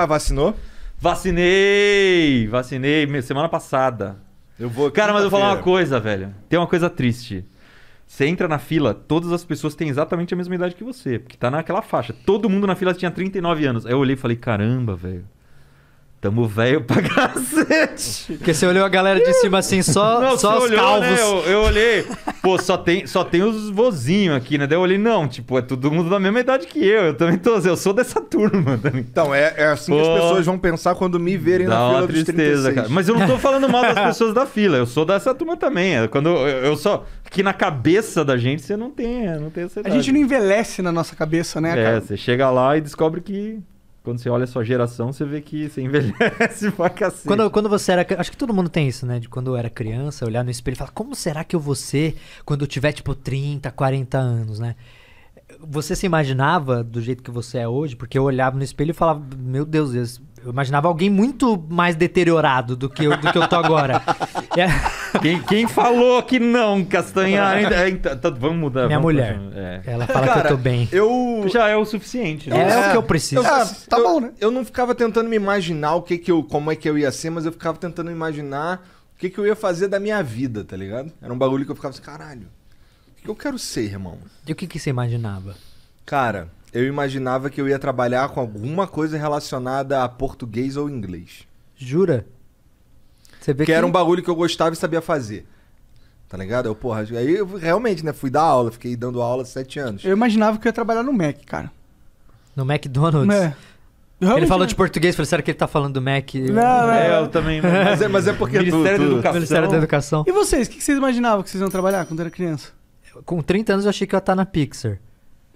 Ah, vacinou? Vacinei! Vacinei semana passada. Eu vou. Cara, mas eu vou falar uma coisa, velho. Tem uma coisa triste. Você entra na fila, todas as pessoas têm exatamente a mesma idade que você, porque tá naquela faixa. Todo mundo na fila tinha 39 anos. Aí eu olhei e falei, caramba, velho. Tamo velho pra cacete. Porque você olhou a galera de cima assim, só, não, só os olhou, né? calvos. Né? Eu, eu, olhei, pô, só tem, só tem os vozinhos aqui, né? Daí eu olhei, não, tipo, é todo mundo da mesma idade que eu. Eu também tô, eu sou dessa turma também. Então, é, é assim pô, que as pessoas vão pensar quando me verem na fila tristeza, dos 36. Cara. Mas eu não tô falando mal das pessoas da fila, eu sou dessa turma também. É, quando eu, eu só... Que na cabeça da gente você não tem, é, não tem essa idade. A gente não envelhece na nossa cabeça, né, é, cara? É, você chega lá e descobre que quando você olha a sua geração, você vê que você envelhece pra cacete. Quando, quando você era. Acho que todo mundo tem isso, né? De quando eu era criança, olhar no espelho e falar: como será que eu vou ser quando eu tiver, tipo, 30, 40 anos, né? Você se imaginava do jeito que você é hoje? Porque eu olhava no espelho e falava: meu Deus, eu imaginava alguém muito mais deteriorado do que eu, do que eu tô agora. é. Quem, quem falou que não, Castanha? É, então, tá, vamos mudar. Minha vamos mulher. É. Ela fala Cara, que eu tô bem. Eu... Já é o suficiente. Né? É, é, o é. que eu preciso. Eu, ah, tá eu, bom, né? Eu não ficava tentando me imaginar o que que eu, como é que eu ia ser, mas eu ficava tentando imaginar o que, que eu ia fazer da minha vida, tá ligado? Era um bagulho que eu ficava assim, caralho, o que eu quero ser, irmão? E o que, que você imaginava? Cara, eu imaginava que eu ia trabalhar com alguma coisa relacionada a português ou inglês. Jura? Você vê que, que era um bagulho que eu gostava e sabia fazer. Tá ligado? Eu, porra, aí eu, realmente, né? Fui dar aula, fiquei dando aula sete anos. Eu imaginava que eu ia trabalhar no Mac, cara. No McDonald's? É. Realmente, ele falou de português, falei, será que ele tá falando do Mac? Não, não. É, eu é, também. Mas é, mas é porque Ministério, tu, da Educação. Ministério da Educação. E vocês, o que vocês imaginavam que vocês iam trabalhar quando era criança? Com 30 anos eu achei que eu ia estar tá na Pixar.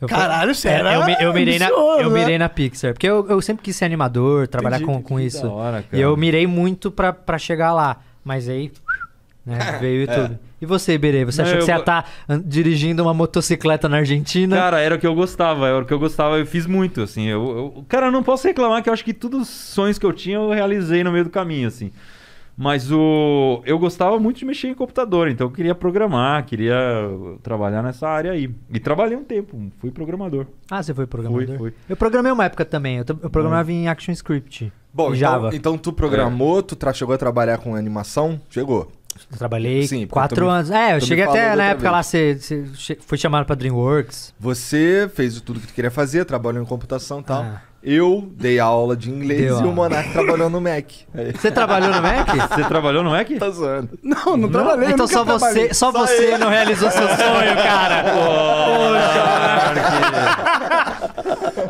Eu Caralho, sério? eu, eu, mirei na, eu mirei né? na Pixar. Porque eu, eu sempre quis ser animador, trabalhar Entendi, com, com isso. Hora, e eu mirei muito pra, pra chegar lá. Mas aí. Né, veio e é. tudo. E você, Iberê, você achou que você ia estar tá dirigindo uma motocicleta na Argentina? Cara, era o que eu gostava, era o que eu gostava, eu fiz muito, assim. Eu, eu... Cara, eu não posso reclamar que eu acho que todos os sonhos que eu tinha eu realizei no meio do caminho, assim. Mas o eu gostava muito de mexer em computador, então eu queria programar, queria trabalhar nessa área aí. E trabalhei um tempo, fui programador. Ah, você foi programador? Fui, fui. Eu programei uma época também, eu, eu programava hum. em ActionScript. Bom, então, Java. Então, então tu programou, é. tu chegou a trabalhar com animação? Chegou. Eu trabalhei Sim, quatro anos. Me, é, eu cheguei até na época vez. lá, você, você foi chamado para DreamWorks. Você fez tudo que tu queria fazer, trabalhou em computação e tal. Ah. Eu dei aula de inglês Deu e o Monark trabalhou no Mac. Você trabalhou no Mac? Você trabalhou no Mac? Tá zoando. Não, não, não. trabalhei. Então só você, só, só você não realizou seu sonho, cara. Poxa,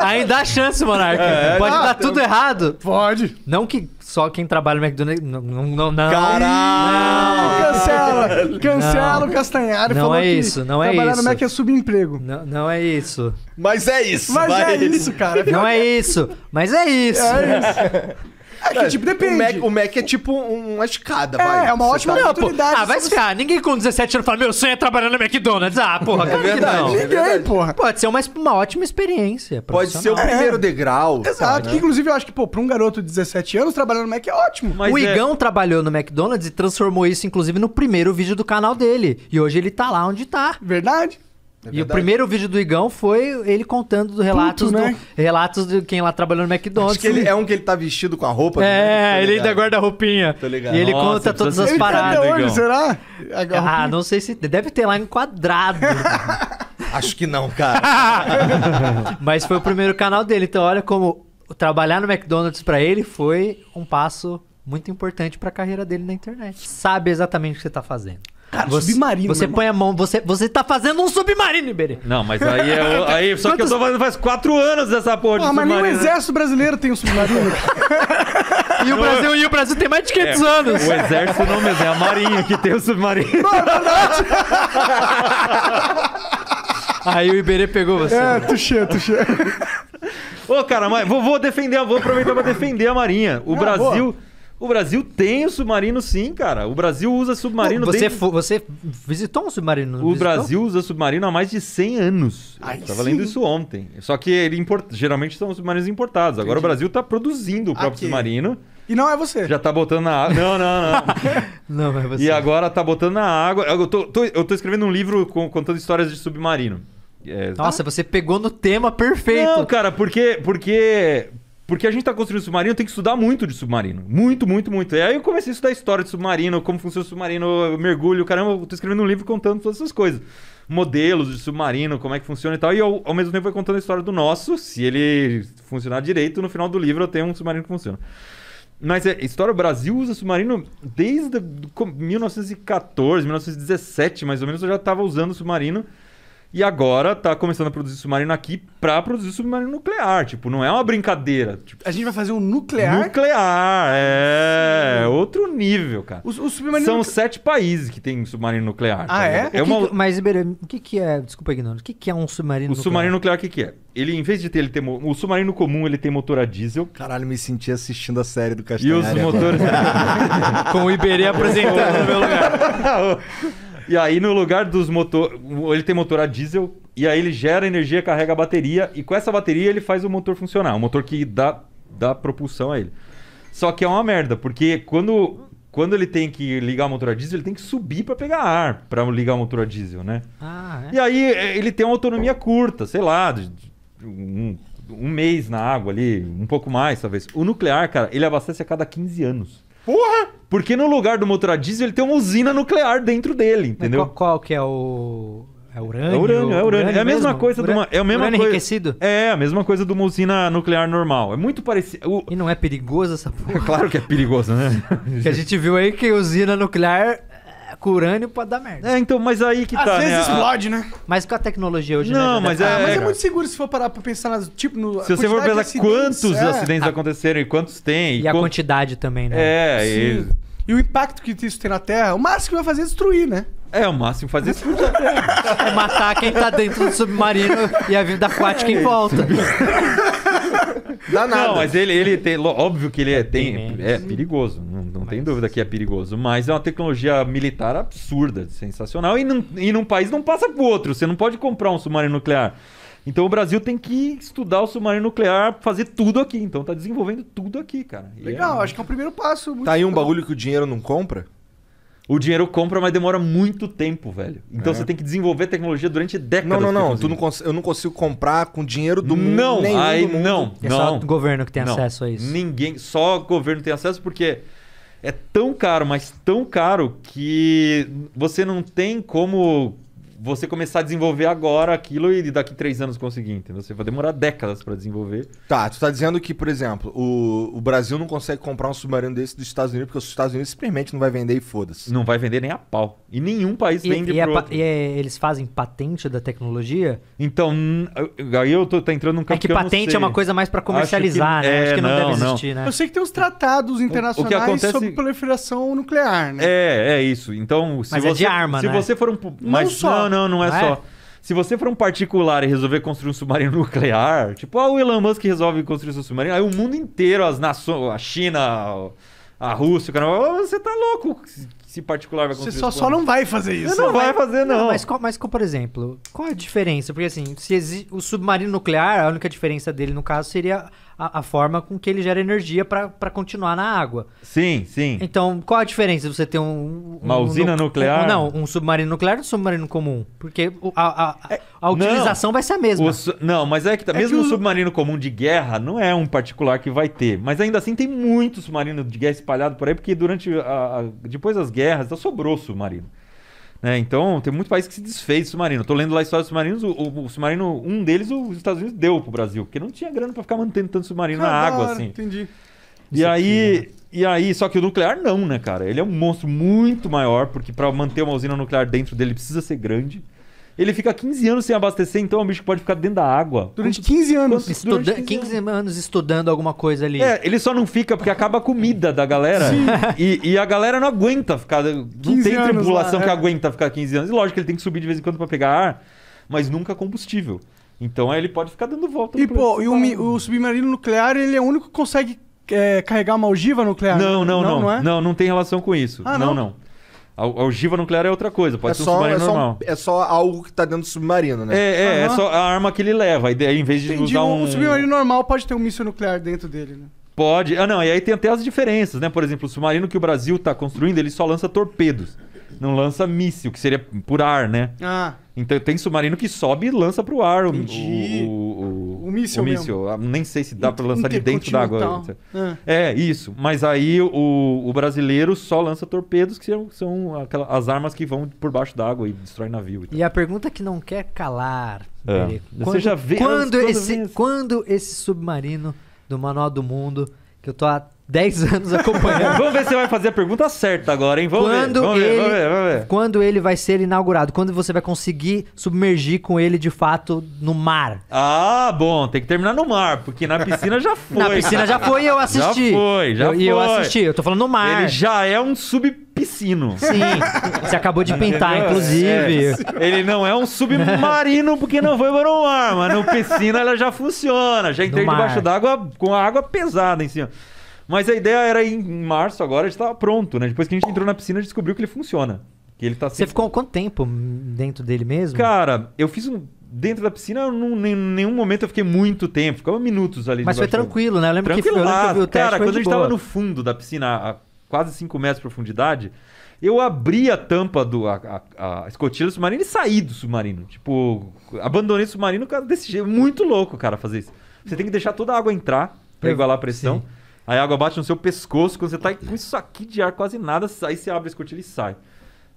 Ainda há chance, Monark. É, pode não, dar tudo eu... errado. Pode. Não que só quem trabalha no McDonald's. Não, não, não. Caralho! Cancela! Cancela não. o Castanhari. Não é isso, não é trabalhar isso. Trabalhar no Mac é subemprego. Não, não é isso. Mas é isso. Mas vai. é isso, cara. Não é isso. Mas é isso. É isso. É que, é, tipo, depende. O Mac, o Mac é tipo uma escada, é, vai. É, uma ótima tá- oportunidade. Ah, vai se ferrar. Ninguém com 17 anos fala, meu sonho é trabalhar no McDonald's. Ah, porra, é claro que verdade. não. Ninguém, verdade. porra. Pode ser uma, uma ótima experiência. Pode ser o primeiro degrau. Exato. que Inclusive, eu acho que, pô, pra um garoto de 17 anos, trabalhar no Mac é ótimo. Mas o é- Igão trabalhou no McDonald's e transformou isso, inclusive, no primeiro vídeo do canal dele. E hoje ele tá lá onde tá. Verdade? É e o primeiro vídeo do Igão foi ele contando do relatos, Puto, né? do, relatos de quem lá trabalhou no McDonald's. Que é um que ele tá vestido com a roupa. É, tá ele ainda guarda a roupinha. Tô tá ligado. E ele Nossa, conta todas as tá paradas. Até hoje, será? Ah, não sei se. Deve ter lá enquadrado. Acho que não, cara. Mas foi o primeiro canal dele. Então, olha como trabalhar no McDonald's para ele foi um passo muito importante para a carreira dele na internet. Sabe exatamente o que você tá fazendo. Cara, você, submarino. Você põe a mão, você, você tá fazendo um submarino, Iberê. Não, mas aí é. Aí, só que eu tô fazendo faz quatro anos essa porra de Ah, mas nem o né? exército brasileiro tem um submarino. E o Brasil, e o Brasil tem mais de 500 é, anos. O exército não mesmo, é a marinha que tem o submarino. É aí o Iberê pegou você. é, tuxê, tuxê. Ô, cara, mas vou, vou defender, vou aproveitar pra defender a marinha. O ah, Brasil o Brasil tem submarino sim, cara. O Brasil usa submarino você, desde... você visitou um submarino? O visitou? Brasil usa submarino há mais de 100 anos. Ai, eu tava sim. lendo isso ontem. Só que ele import... geralmente são submarinos importados. Agora o Brasil tá produzindo o próprio Aqui. submarino. E não é você. Já tá botando na água. Não, não, não. não é você. E agora tá botando na água. Eu tô, tô, eu tô escrevendo um livro com, contando histórias de submarino. É... Nossa, tá? você pegou no tema perfeito. Não, cara, porque, porque porque a gente está construindo submarino, tem que estudar muito de submarino. Muito, muito, muito. E aí eu comecei a estudar a história de submarino, como funciona o submarino, mergulho, caramba, eu tô escrevendo um livro contando todas essas coisas. Modelos de submarino, como é que funciona e tal. E eu, ao mesmo tempo vai contando a história do nosso. Se ele funcionar direito, no final do livro eu tenho um submarino que funciona. Mas a é, história, o Brasil usa submarino desde 1914, 1917, mais ou menos, eu já estava usando submarino. E agora tá começando a produzir submarino aqui para produzir submarino nuclear. Tipo, não é uma brincadeira. Tipo, a gente vai fazer um nuclear? Nuclear, é. Outro nível, cara. O, o submarino São sete países que tem submarino nuclear. Ah, tá é? é uma... que, mas, Iberê, o que, que é? Desculpa, Ignoro. O que, que é um submarino o nuclear? O submarino nuclear, o que, que é? Ele, em vez de ter, ele tem. O submarino comum, ele tem motor a diesel. Caralho, me senti assistindo a série do Castelo. E os motores. Com o Iberê apresentando no meu lugar. E aí, no lugar dos motor. Ele tem motor a diesel, e aí ele gera energia, carrega a bateria, e com essa bateria ele faz o motor funcionar. O motor que dá, dá propulsão a ele. Só que é uma merda, porque quando, quando ele tem que ligar o motor a diesel, ele tem que subir para pegar ar para ligar o motor a diesel, né? Ah, é? E aí ele tem uma autonomia curta, sei lá, de, de, um, um mês na água ali, um pouco mais talvez. O nuclear, cara, ele abastece a cada 15 anos. Porra! Porque no lugar do motor a diesel ele tem uma usina nuclear dentro dele, entendeu? Qual, qual, que é o. É urânio? É urânio, é urânio. urânio é a mesma mesmo? coisa Ura... de uma. É a mesma urânio coisa... enriquecido? É, a mesma coisa de uma usina nuclear normal. É muito parecido. O... E não é perigoso essa porra? claro que é perigoso, né? que a gente viu aí que usina nuclear com urânio pode dar merda. É, então, mas aí que Às tá. Às né, vezes né? explode, né? Mas com a tecnologia hoje, né, Não, né, mas, ah, é, ah, mas é, muito seguro se for parar pra pensar nas. Tipo, no. Se você for pensar acidentes, quantos é. acidentes ah. aconteceram e quantos tem. E, e a quantidade também, né? É, Sim. e. E o impacto que isso tem na Terra, o máximo que vai fazer é destruir, né? É, o máximo fazer é isso. é matar quem tá dentro do submarino e a vida aquática em é volta. Não, mas ele, ele tem. Óbvio que ele é, é tem, é perigoso, não, não mas... tem dúvida que é perigoso. Mas é uma tecnologia militar absurda, sensacional. E num, e num país não passa pro outro. Você não pode comprar um submarino nuclear. Então o Brasil tem que estudar o submarino nuclear, fazer tudo aqui. Então tá desenvolvendo tudo aqui, cara. É legal, é... acho que é o primeiro passo. tá aí um legal. bagulho que o dinheiro não compra? O dinheiro compra, mas demora muito tempo, velho. Então é. você tem que desenvolver tecnologia durante décadas. Não, não, não. Tu não eu não consigo comprar com dinheiro do mundo. Não, aí mundo. não. É não, só o governo que tem não. acesso a isso. Ninguém, só o governo tem acesso porque é tão caro, mas tão caro que você não tem como você começar a desenvolver agora aquilo e daqui três anos conseguir, entendeu? Você vai demorar décadas para desenvolver. Tá, tu tá dizendo que, por exemplo, o, o Brasil não consegue comprar um submarino desse dos Estados Unidos porque os Estados Unidos simplesmente não vai vender e foda-se. Não vai vender nem a pau. E nenhum país e, vende e é pro outro. E é, eles fazem patente da tecnologia? Então, aí eu tô tá entrando num é campo É que, que patente é uma coisa mais para comercializar, acho que, né? É, acho que não, não deve existir, né? Eu sei que tem uns tratados internacionais o que acontece... sobre proliferação nuclear, né? É, é isso. Então, se Mas você, é de arma, se né? você for um... Não só. Não, não, não é não é? só. É? Se você for um particular e resolver construir um submarino nuclear, tipo, ah, o Elon Musk resolve construir seu submarino, aí o mundo inteiro, as nações, a China, a Rússia, o Canadá, você tá louco se particular vai construir Você só, só não vai fazer isso. Você não, não vai, vai fazer, não. não mas, mas, por exemplo, qual a diferença? Porque assim, se o submarino nuclear, a única diferença dele, no caso, seria a, forma com que ele gera energia para continuar na água. Sim, sim. Então, qual a diferença? Você tem um. um uma usina nuclear? Um, não, um submarino nuclear e um submarino comum. Porque a, a, a é, utilização não, vai ser a mesma. não, mas é que tá, é mesmo que o... um submarino comum de guerra não é um particular que vai ter. Mas ainda assim tem muito submarino de guerra espalhado por aí, porque durante. A, depois das guerras, então sobrou submarino. Né? Então, tem muito país que se desfez de submarino. Estou lendo lá a história dos submarinos. O, o, submarino, um deles, os Estados Unidos deu pro Brasil, porque não tinha grana para ficar mantendo tanto submarino na água, assim. Entendi. E é aí, né? e aí, só que o nuclear não, né, cara? Ele é um monstro muito maior, porque para manter uma usina nuclear dentro dele precisa ser grande. Ele fica 15 anos sem abastecer, então é um bicho que pode ficar dentro da água. Durante 15 anos. Estuda durante 15, 15 anos. anos. estudando alguma coisa ali. É, ele só não fica porque acaba a comida da galera. E, e, a galera não aguenta ficar. Não tem tripulação lá, que é. aguenta ficar 15 anos. E lógico que ele tem que subir de vez em quando para pegar ar, mas nunca combustível. Então aí é, ele pode ficar dando volta. E, pô, e o, o submarino nuclear, ele é o único que consegue é, carregar uma ogiva nuclear? Não, não, não. Não, não, é? não, não tem relação com isso. Ah, não, não. não. A ogiva nuclear é outra coisa, pode é ser é só, um submarino é normal. é só algo que tá dentro do submarino, né? É, é, uhum. é só a arma que ele leva. E em vez de Entendi, usar um... um submarino normal pode ter um míssil nuclear dentro dele, né? Pode. Ah, não, e aí tem até as diferenças, né? Por exemplo, o submarino que o Brasil tá construindo, ele só lança torpedos. Não lança míssil, que seria por ar, né? Ah. Então tem submarino que sobe e lança para o ar o, o, o, o, míssil. Ah, nem sei se dá para lançar de dentro da água. Ah. É. isso. Mas aí o, o brasileiro só lança torpedos, que são, são aquelas, as armas que vão por baixo d'água e destrói navio. E, e a pergunta que não quer calar, é. quando, Você já vê quando, quando esse, quando esse submarino do Manual do Mundo, que eu tô há 10 anos acompanhando. vamos ver se vai fazer a pergunta certa agora, hein? Vamos, quando ver, vamos, ele, ver, vamos, ver, vamos ver. Quando ele vai ser inaugurado? Quando você vai conseguir submergir com ele de fato no mar? Ah, bom, tem que terminar no mar, porque na piscina já foi. Na piscina já foi e eu assisti. Já foi, já eu, foi. E eu assisti, eu tô falando no mar. Ele já é um sub piscino. Sim. Você acabou de pintar, inclusive. É, é. Ele não é um submarino porque não foi para o mar, mas no piscina ela já funciona. Já entrei debaixo d'água com a água pesada em cima. Mas a ideia era em março agora, a gente tava pronto, né? Depois que a gente entrou na piscina, a gente descobriu que ele funciona. Que ele tá sempre... Você ficou quanto tempo dentro dele mesmo? Cara, eu fiz um dentro da piscina, não, em nenhum momento eu fiquei muito tempo, ficava minutos ali. Mas foi tranquilo, né? Eu lembro que foi, eu lembro que o teste Cara, quando a gente boa. tava no fundo da piscina, a quase 5 metros de profundidade, eu abri a tampa do a, a, a escotilha do submarino e saí do submarino. Tipo, abandonei o submarino desse jeito. Muito louco, cara, fazer isso. Você tem que deixar toda a água entrar para igualar a pressão. Sim. Aí a água bate no seu pescoço, quando você tá com isso aqui de ar, quase nada, aí você abre a escotilha e sai.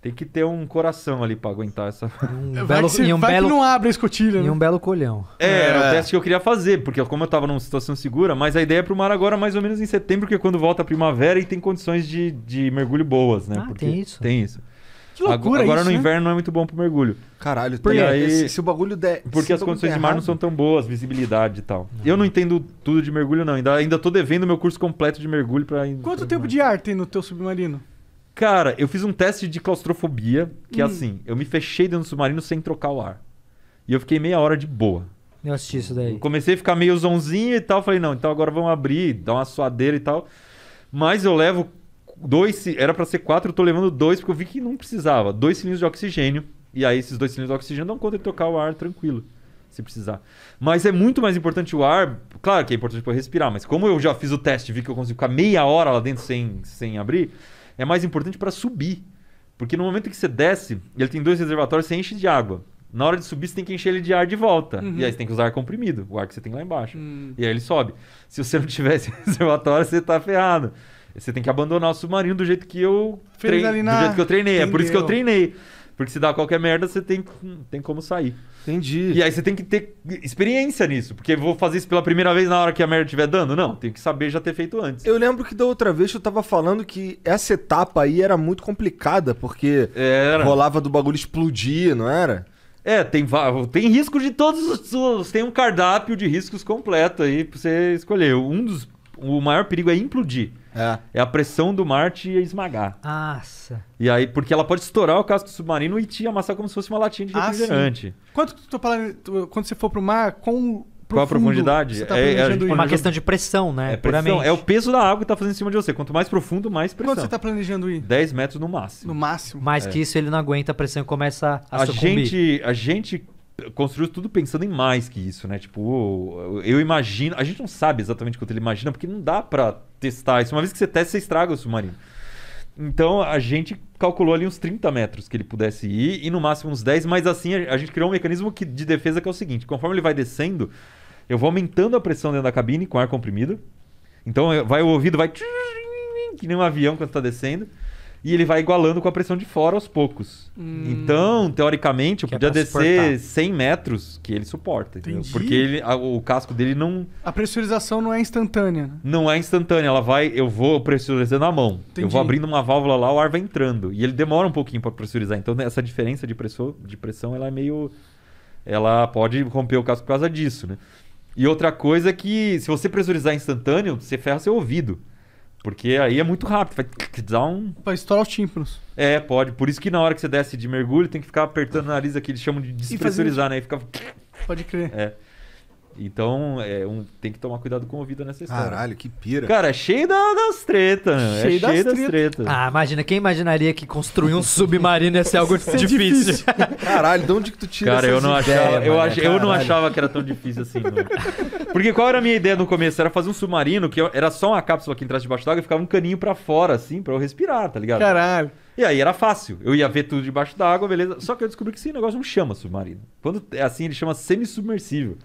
Tem que ter um coração ali pra aguentar essa. Um belo, se, um vai belo, que não abre a escotilha. E né? um belo colhão. É, é, era o teste que eu queria fazer, porque como eu tava numa situação segura, mas a ideia é pro mar agora mais ou menos em setembro, que é quando volta a primavera e tem condições de, de mergulho boas, né? Ah, porque tem isso. Tem isso. Que loucura Agora isso, no né? inverno não é muito bom pro mergulho. Caralho, porque tem, aí, se, se o bagulho der. Porque as condições de mar não são tão boas, visibilidade e tal. Não. Eu não entendo tudo de mergulho, não. Ainda, ainda tô devendo meu curso completo de mergulho para. Quanto pra tempo mar. de ar tem no teu submarino? Cara, eu fiz um teste de claustrofobia, que é hum. é assim, eu me fechei dentro do submarino sem trocar o ar. E eu fiquei meia hora de boa. Eu assisti isso daí. Comecei a ficar meio zonzinho e tal. Falei, não, então agora vamos abrir, dar uma suadeira e tal. Mas eu levo dois, era para ser quatro, eu tô levando dois, porque eu vi que não precisava. Dois cilindros de oxigênio. E aí esses dois cilindros de oxigênio dão conta de tocar o ar tranquilo, se precisar. Mas é muito mais importante o ar. Claro que é importante para respirar, mas como eu já fiz o teste, vi que eu consigo ficar meia hora lá dentro sem, sem abrir, é mais importante para subir. Porque no momento que você desce, ele tem dois reservatórios, você enche de água. Na hora de subir, você tem que encher ele de ar de volta. Uhum. E aí você tem que usar ar comprimido, o ar que você tem lá embaixo. Uhum. E aí ele sobe. Se você não tivesse reservatório, você está ferrado. Você tem que abandonar o submarino do jeito que eu do jeito que eu treinei. Entendeu. É por isso que eu treinei. Porque se dá qualquer merda, você tem, tem como sair. Entendi. E aí você tem que ter experiência nisso. Porque vou fazer isso pela primeira vez na hora que a merda estiver dando? Não, tem que saber já ter feito antes. Eu lembro que da outra vez eu tava falando que essa etapa aí era muito complicada, porque era. rolava do bagulho explodir, não era? É, tem, tem risco de todos os. Tem um cardápio de riscos completo aí pra você escolher. Um dos o maior perigo é implodir. É. é a pressão do Marte esmagar. Nossa. E aí, porque ela pode estourar o casco submarino e te amassar como se fosse uma latinha de ah, refrigerante. Quanto que tu tá falando, quando você for pro mar, com Qual a profundidade? Tá é, é, é uma questão de pressão, né? É, pressão, Puramente. é o peso da água que tá fazendo em cima de você. Quanto mais profundo, mais pressão. Quanto você tá planejando ir? 10 metros no máximo. No máximo. Mais é. que isso, ele não aguenta a pressão e começa a, a sucumbir. Gente, a gente construiu tudo pensando em mais que isso, né? Tipo, eu imagino. A gente não sabe exatamente quanto ele imagina, porque não dá para testar isso. Uma vez que você testa, você estraga o submarino. Então a gente calculou ali uns 30 metros que ele pudesse ir e no máximo uns 10, mas assim a gente criou um mecanismo que, de defesa que é o seguinte: conforme ele vai descendo, eu vou aumentando a pressão dentro da cabine com ar comprimido. Então vai o ouvido, vai que nem um avião quando está descendo e ele vai igualando com a pressão de fora aos poucos. Hum. Então, teoricamente, eu que é podia é descer suportar. 100 metros que ele suporta. Porque ele, a, o casco dele não. A pressurização não é instantânea. Né? Não é instantânea. Ela vai. Eu vou pressurizando a mão. Entendi. Eu vou abrindo uma válvula lá, o ar vai entrando. E ele demora um pouquinho para pressurizar. Então, né, essa diferença de, pressor, de pressão, ela é meio. Ela pode romper o casco por causa disso, né? E outra coisa é que, se você pressurizar instantâneo, você ferra seu ouvido. Porque aí é muito rápido, vai dar um. Vai estourar os tímpanos. É, pode. Por isso que na hora que você desce de mergulho, tem que ficar apertando o nariz aqui, eles chamam de despressurizar, né? E fica. Pode crer. É. Então, é, um, tem que tomar cuidado com o ouvido nessa história. Caralho, que pira. Cara, é cheio da, das tretas, é Cheio, é das, cheio das tretas. Ah, imagina, quem imaginaria que construir um submarino ia ser algo é difícil? difícil. Caralho, de onde que tu tira Cara, eu não ideias, achava, eu, ach, eu não achava que era tão difícil assim. Porque qual era a minha ideia no começo? Era fazer um submarino que era só uma cápsula que entrasse debaixo d'água e ficava um caninho para fora, assim, para eu respirar, tá ligado? Caralho. E aí era fácil. Eu ia ver tudo debaixo d'água, beleza. Só que eu descobri que esse é negócio não chama submarino. Quando é assim, ele chama semi-submersível.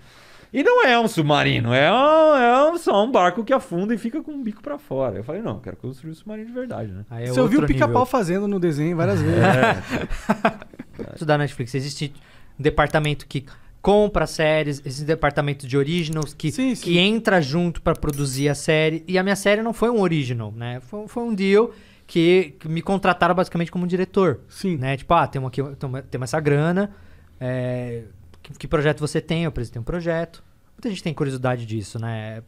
E não é um submarino, é, um, é um, só um barco que afunda e fica com o bico para fora. Eu falei, não, quero construir um submarino de verdade, né? Aí é Você ouviu o pica-pau fazendo no desenho várias é. vezes. É. Isso da Netflix. Existe um departamento que compra séries, esse departamento de originals que, sim, sim. que entra junto para produzir a série. E a minha série não foi um original, né? Foi, foi um deal que, que, me contrataram basicamente como um diretor. Sim. Né? Tipo, ah, temos aqui temos, temos essa grana, é, que, que projeto você tem? Eu apresentei um projeto. Muita gente tem curiosidade disso, né?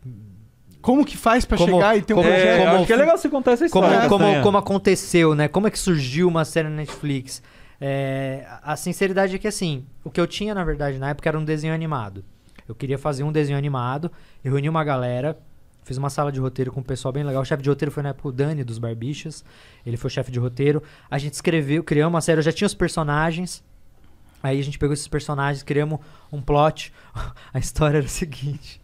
Como que faz para chegar e ter um projeto? Como, é, acho que é legal você contar essa história. Como, como, é. como aconteceu, né? Como é que surgiu uma série na Netflix? É, a sinceridade é que, assim, o que eu tinha, na verdade, na época era um desenho animado. Eu queria fazer um desenho animado, eu reuni uma galera, fiz uma sala de roteiro com um pessoal bem legal. O chefe de roteiro foi na época o Dani, dos Barbichas. Ele foi o chefe de roteiro. A gente escreveu, criamos uma série, eu já tinha os personagens. Aí a gente pegou esses personagens, criamos um plot. a história era o seguinte.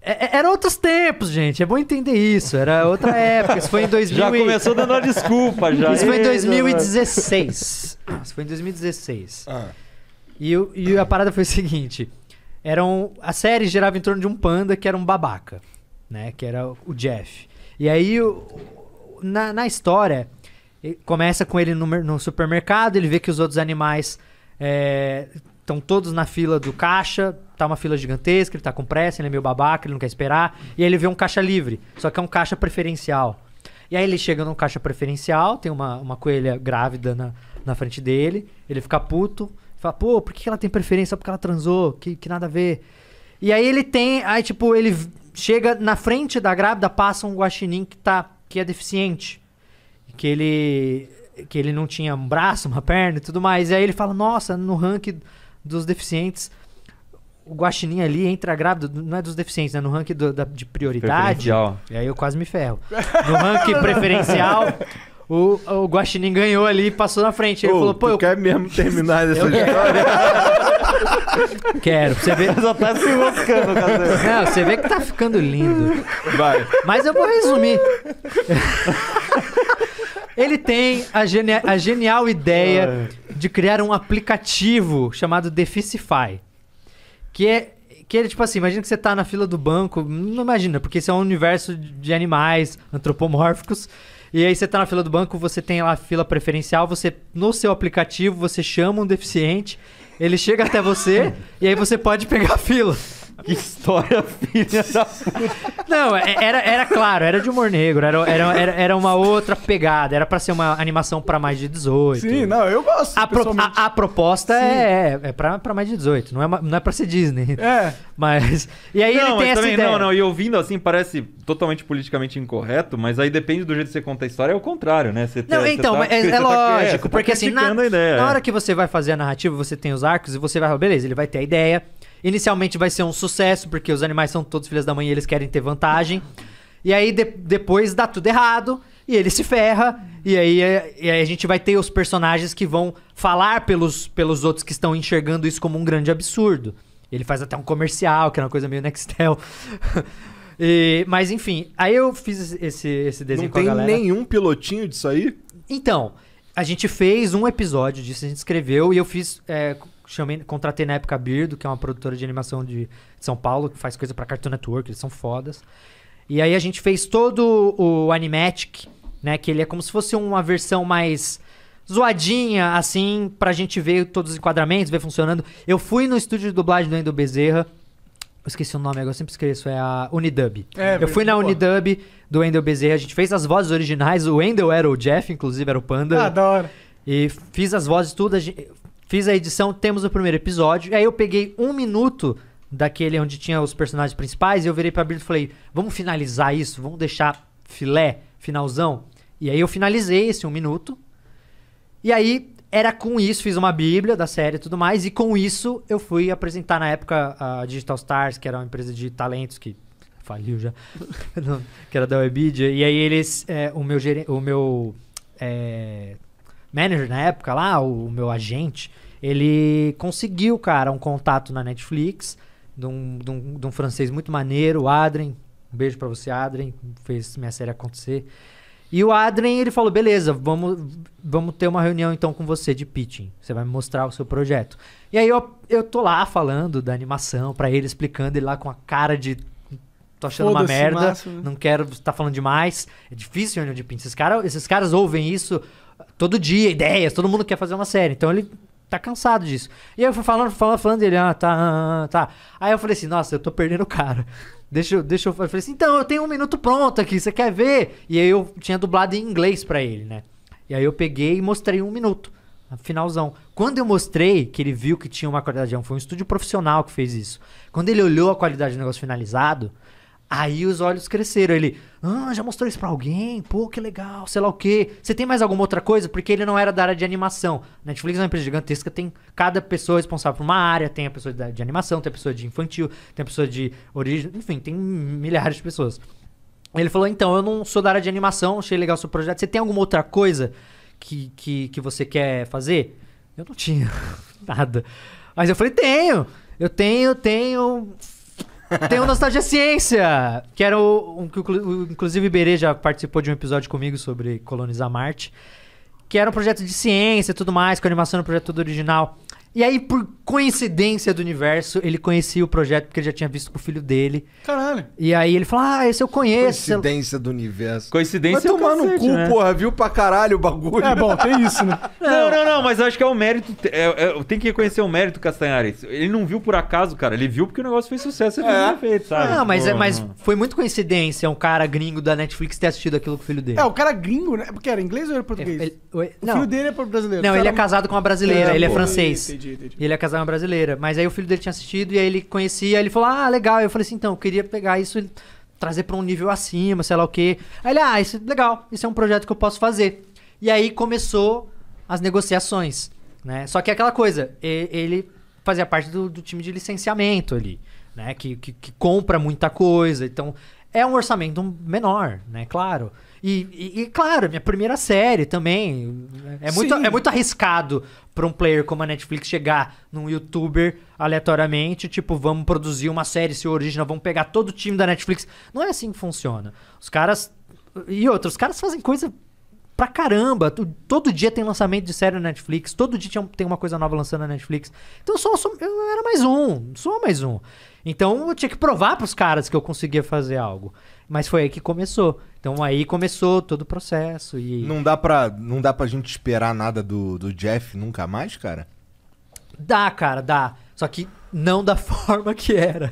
É, é era outros tempos, gente. É bom entender isso. Era outra época. Isso foi em 2000 Já começou dando uma desculpa já. Isso foi em 2016. Isso foi em 2016. Ah. E, e a parada foi o seguinte: eram, a série girava em torno de um panda que era um babaca, né? Que era o Jeff. E aí, na, na história, começa com ele no, no, supermercado, ele vê que os outros animais estão é, todos na fila do caixa, tá uma fila gigantesca, ele tá com pressa, ele é meio babaca, ele não quer esperar. E aí ele vê um caixa livre, só que é um caixa preferencial. E aí ele chega num caixa preferencial, tem uma, uma coelha grávida na, na frente dele, ele fica puto, fala, pô, por que ela tem preferência? Só porque ela transou, que, que nada a ver. E aí ele tem, aí tipo, ele chega na frente da grávida, passa um guaxinim que tá, que é deficiente que ele que ele não tinha um braço, uma perna e tudo mais. E aí ele fala: "Nossa, no ranking dos deficientes, o Guaxinim ali entra grávido, não é dos deficientes, né? No ranking do, da, de prioridade. E aí eu quase me ferro. No ranking preferencial, o, o Guaxinim ganhou ali e passou na frente. Ele Ô, falou, pô. Tu eu quero mesmo terminar essa história? Quero. você ver. Só tá se Não, você vê que tá ficando lindo. Vai. Mas eu vou resumir. Ele tem a, a genial ideia de criar um aplicativo chamado Deficify. Que é. Que é tipo assim, imagina que você tá na fila do banco. Não imagina, porque isso é um universo de animais antropomórficos. E aí você tá na fila do banco, você tem lá a fila preferencial, você no seu aplicativo você chama um deficiente, ele chega até você e aí você pode pegar a fila. Que história, filha da puta. Não, é, era, era claro, era de humor negro, era, era, era, era uma outra pegada, era para ser uma animação para mais de 18. Sim, não, eu gosto. A, pro, a, a proposta Sim. É, é, é pra, pra, mais de 18, não é, não é pra ser Disney. É. Mas. E aí não, ele tem essa também, ideia. Não, não, e ouvindo assim parece totalmente politicamente incorreto, mas aí depende do jeito que você conta a história, é o contrário, né? Você não, então, é, você tá, é, tá, lógico, é, tá porque assim, na, na hora que você vai fazer a narrativa, você tem os arcos e você vai falar, beleza, ele vai ter a ideia Inicialmente vai ser um sucesso, porque os animais são todos filhas da mãe e eles querem ter vantagem. E aí de depois dá tudo errado e ele se ferra. E aí, é, e aí, a gente vai ter os personagens que vão falar pelos, pelos outros que estão enxergando isso como um grande absurdo. Ele faz até um comercial, que era é uma coisa meio Nextel. e, mas enfim, aí eu fiz esse, esse desenho Não com a galera. Não tem nenhum pilotinho disso aí? Então, a gente fez um episódio disso, a gente escreveu e eu fiz é, chamei, contratei na época a Birdo, que é uma produtora de animação de São Paulo, que faz coisa pra Cartoon Network, eles são fodas. E aí a gente fez todo o Animatic, né? Que ele é como se fosse uma versão mais zoadinha, assim, pra gente ver todos os enquadramentos, ver funcionando. Eu fui no estúdio de dublagem do Endo Bezerra. Eu esqueci o nome agora, eu sempre esqueço, é a Unidub. É, eu fui na boa. Unidub do Endel Bezerra, a gente fez as vozes originais, o Endel era o Jeff, inclusive era o Panda. Adoro. Ah, e fiz as vozes tudo, gente, Fiz a edição, temos o primeiro episódio. E aí eu peguei um minuto daquele onde tinha os personagens principais e eu virei pra Brito e falei: vamos finalizar isso, vamos deixar filé, finalzão. E aí eu finalizei esse um minuto. E aí era com isso, fiz uma bíblia da série e tudo mais, e com isso eu fui apresentar na época a Digital Stars, que era uma empresa de talentos que faliu já, que era da Webidia, e aí eles, é, o meu, o meu é, manager na época lá, o meu agente, ele conseguiu, cara, um contato na Netflix de um, de um, de um francês muito maneiro, o Adrien. Um beijo para você, Adrien. Fez minha série acontecer. E o Adrien, ele falou: beleza, vamos, vamos ter uma reunião então com você de pitching. Você vai me mostrar o seu projeto. E aí eu, eu tô lá falando da animação para ele, explicando ele lá com a cara de. Tô achando uma merda, máximo. não quero estar tá falando demais. É difícil reunião de pitching. Esses, cara, esses caras ouvem isso todo dia, ideias, todo mundo quer fazer uma série. Então ele tá cansado disso. E aí eu fui falando, falando, falando dele, ah, tá, ah, ah, ah, tá. Aí eu falei assim, nossa, eu tô perdendo o cara. Deixa eu, deixa eu. Eu falei assim, então, eu tenho um minuto pronto aqui, você quer ver? E aí eu tinha dublado em inglês para ele, né? E aí eu peguei e mostrei um minuto. Finalzão. Quando eu mostrei que ele viu que tinha uma qualidade, é foi um estúdio profissional que fez isso. Quando ele olhou a qualidade do negócio finalizado, Aí os olhos cresceram. Ele, ah, já mostrou isso pra alguém? Pô, que legal, sei lá o quê. Você tem mais alguma outra coisa? Porque ele não era da área de animação. Netflix é uma empresa gigantesca, tem cada pessoa responsável por uma área. Tem a pessoa de animação, tem a pessoa de infantil, tem a pessoa de origem, enfim, tem milhares de pessoas. Ele falou, então, eu não sou da área de animação, achei legal o seu projeto. Você tem alguma outra coisa que, que, que você quer fazer? Eu não tinha nada. Mas eu falei, tenho! Eu tenho, tenho tem o Nostalgia Ciência, que era o, que Inclusive, o Iberê já participou de um episódio comigo sobre colonizar Marte, que era um projeto de ciência e tudo mais, com animação no um projeto todo original. E aí, por coincidência do universo, ele conhecia o projeto porque ele já tinha visto com o filho dele. Caralho. E aí ele falou: Ah, esse eu conheço. Coincidência do universo. Coincidência Vai é tomar no cu, né? porra, viu pra caralho o bagulho. É bom, tem isso, né? Não, não, não, mas eu acho que é o mérito. É, é, tem que reconhecer o mérito Castanhares. Ele não viu por acaso, cara. Ele viu porque o negócio fez sucesso e ele é. feito, sabe? Não, mas, é, mas foi muito coincidência um cara gringo da Netflix ter assistido aquilo com o filho dele. É, o cara gringo, né? Porque era inglês ou era português? Ele- o- não. filho dele é brasileiro. Não, ele é casado com uma brasileira, É, ele é francês. Entendi, entendi. E ele ia é casar uma brasileira. Mas aí o filho dele tinha assistido e aí ele conhecia, aí ele falou: Ah, legal. Eu falei assim: então, eu queria pegar isso e trazer para um nível acima, sei lá o quê. Aí ele: Ah, isso é legal, isso é um projeto que eu posso fazer. E aí começou as negociações, né? Só que é aquela coisa, ele fazia parte do, do time de licenciamento ali, né? Que, que, que compra muita coisa. Então, é um orçamento menor, né? Claro. E, e, e, claro, minha primeira série também. É muito, é muito arriscado para um player como a Netflix chegar num youtuber aleatoriamente, tipo, vamos produzir uma série se original, vamos pegar todo o time da Netflix. Não é assim que funciona. Os caras. E outros, os caras fazem coisa pra caramba. Todo dia tem lançamento de série na Netflix, todo dia tem uma coisa nova lançando na Netflix. Então eu, eu era mais um, sou mais um. Então eu tinha que provar pros caras que eu conseguia fazer algo. Mas foi aí que começou. Então aí começou todo o processo e... Não dá pra, não dá pra gente esperar nada do, do Jeff nunca mais, cara? Dá, cara, dá. Só que não da forma que era.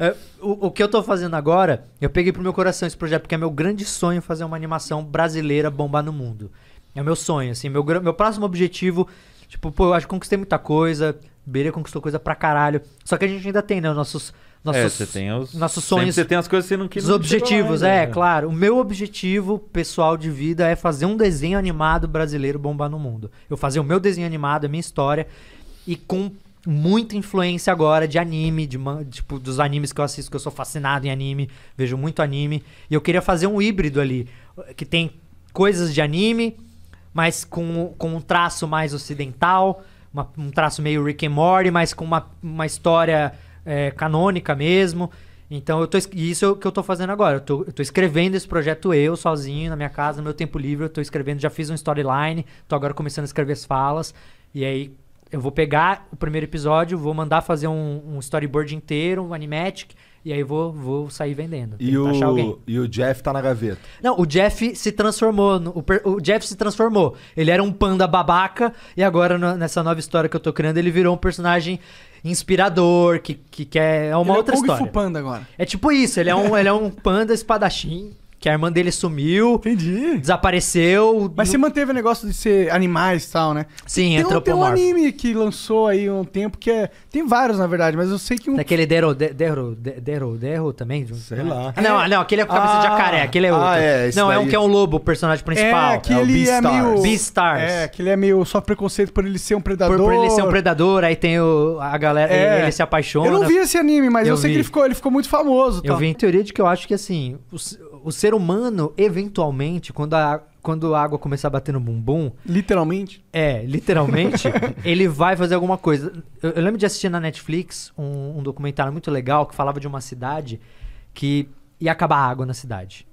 É, o, o, que eu tô fazendo agora, eu peguei pro meu coração esse projeto, porque é meu grande sonho fazer uma animação brasileira bombar no mundo. É meu sonho, assim. Meu, meu próximo objetivo Tipo, pô, eu acho que conquistei muita coisa. Beira conquistou coisa pra caralho. Só que a gente ainda tem, né? nossos. Nossos, é, tem os, nossos sonhos. Você tem as coisas que você não quis. Os objetivos, é, né? claro. O meu objetivo pessoal de vida é fazer um desenho animado brasileiro bombar no mundo. Eu fazer o meu desenho animado, a minha história. E com muita influência agora de anime, de tipo, dos animes que eu assisto, que eu sou fascinado em anime, vejo muito anime. E eu queria fazer um híbrido ali, que tem coisas de anime, mas com, com um traço mais ocidental, uma, um traço meio Rick and Morty, mas com uma, uma história é, canônica mesmo. Então, eu tô, isso é o que eu tô fazendo agora. Eu tô, eu tô, escrevendo esse projeto eu, sozinho, na minha casa, no meu tempo livre. Eu tô escrevendo, já fiz um storyline, tô agora começando a escrever as falas. E aí, eu vou pegar o primeiro episódio, vou mandar fazer um, um storyboard inteiro, um animatic, e aí vou, vou sair vendendo. E o, e o Jeff tá na gaveta. Não, o Jeff se transformou. No, o, o, Jeff se transformou. Ele era um panda babaca e agora no, nessa nova história que eu tô criando, ele virou um personagem inspirador, que, que quer. É uma ele é outra é o Kung história. panda agora. É tipo isso, ele é um, ele é um panda espadachim que a irmã dele sumiu. Entendi. Desapareceu. Mas você manteve o negócio de ser animais e tal, né? Sim, tem, antropomorfo. Tem um anime que lançou aí um tempo que é... Tem vários, na verdade, mas eu sei que um... Daquele Dero... Dero... Dero... Dero também? Sei lá. Não, é. não, aquele é com cabeça ah, de jacaré, ah, aquele é ah, outro. Ah, é, não, daí... é um que é um lobo, o personagem principal. É, que é ele é meio... Beastars. É, que ele é meio só preconceito por ele ser um predador. Por, por ele ser um predador, aí tem o... a galera... É. Ele, ele, se apaixona. Eu não vi esse anime, mas eu, eu sei vi. que ele ficou, ele ficou muito famoso. Eu tá? vi em teoria de que eu acho que, assim... Os o ser humano, eventualmente, quando a, quando a água começar a bater no bumbum. Literalmente? É, literalmente, ele vai fazer alguma coisa. Eu, eu lembro de assistir na Netflix um, um, documentário muito legal que falava de uma cidade que ia acabar a água na cidade.